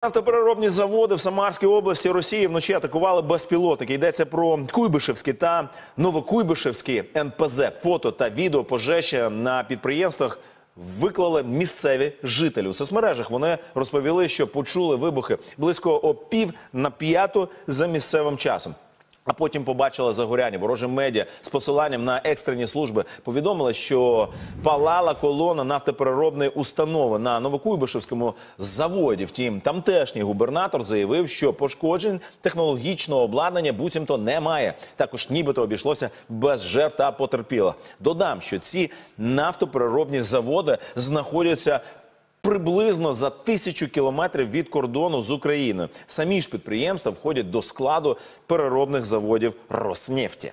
Автопереробні заводи в Самарській області Росії вночі атакували безпілотники. Йдеться про Куйбишевські та Новокуйбишевські НПЗ. Фото та відео пожежі на підприємствах виклали місцеві жителі. У соцмережах вони розповіли, що почули вибухи близько о пів на п'яту за місцевим часом. А потім побачила загоряння вороже медіа з посиланням на екстрені служби повідомили, що палала колона нафтопереробної установи на Новокуйбишевському заводі. Втім, тамтешній губернатор заявив, що пошкоджень технологічного обладнання буцімто немає. Також нібито обійшлося без жертв та потерпіла. Додам, що ці нафтопереробні заводи знаходяться приблизно за тисячу кілометрів від кордону з Україною. Самі ж підприємства входять до складу переробних заводів Роснефті.